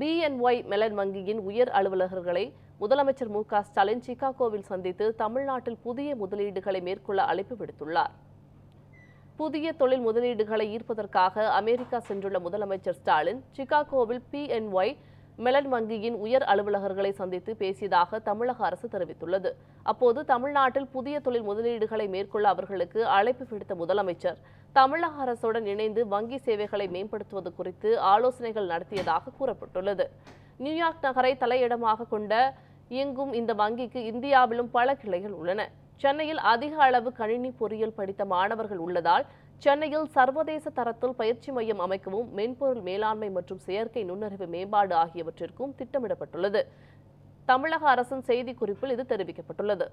BNY Mellon வங்கியின் உயர் அலுவலர்களை முதலமைச்சர் மு க ஸ்டாலின் சிகாகோவில் சந்தித்து தமிழ்நாட்டில் புதிய முதலீடுகளை மேற்கொள்ள அழைப்பு விடுத்துள்ளார் புதிய தொழில் முதலீடுகளை ஈர்ப்பதற்காக அமெரிக்கா சென்றுள்ள முதலமைச்சர் ஸ்டாலின் சிகாகோவில் பிஎன்ஒய் மெலன் வங்கியின் உயர் அலுவலகர்களை சந்தித்து பேசியதாக தமிழக அரசு தெரிவித்துள்ளது அப்போது தமிழ்நாட்டில் புதிய தொழில் முதலீடுகளை மேற்கொள்ள அவர்களுக்கு அழைப்பு விடுத்த முதலமைச்சர் தமிழக அரசுடன் இணைந்து வங்கி சேவைகளை மேம்படுத்துவது குறித்து ஆலோசனைகள் நடத்தியதாக கூறப்பட்டுள்ளது நியூயார்க் நகரை தலையிடமாக கொண்ட இயங்கும் இந்த வங்கிக்கு இந்தியாவிலும் பல கிளைகள் உள்ளன சென்னையில் அதிக அளவு கணினி பொறியியல் படித்த மாணவர்கள் உள்ளதால் சென்னையில் சர்வதேச தரத்தில் பயிற்சி மையம் அமைக்கவும் மென்பொருள் மேலாண்மை மற்றும் செயற்கை நுண்ணறிவு மேம்பாடு ஆகியவற்றிற்கும் திட்டமிடப்பட்டுள்ளது தமிழக அரசின் செய்திக்குறிப்பில் இது தெரிவிக்கப்பட்டுள்ளது